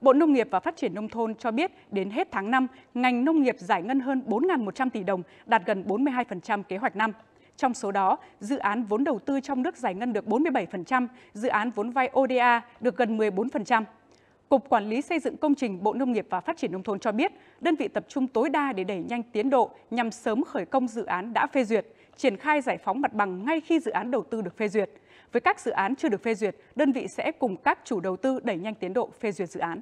Bộ Nông nghiệp và Phát triển Nông thôn cho biết đến hết tháng 5, ngành nông nghiệp giải ngân hơn 4.100 tỷ đồng, đạt gần 42% kế hoạch năm. Trong số đó, dự án vốn đầu tư trong nước giải ngân được 47%, dự án vốn vay ODA được gần 14%. Cục Quản lý Xây dựng Công trình Bộ Nông nghiệp và Phát triển Nông thôn cho biết, đơn vị tập trung tối đa để đẩy nhanh tiến độ nhằm sớm khởi công dự án đã phê duyệt triển khai giải phóng mặt bằng ngay khi dự án đầu tư được phê duyệt. Với các dự án chưa được phê duyệt, đơn vị sẽ cùng các chủ đầu tư đẩy nhanh tiến độ phê duyệt dự án.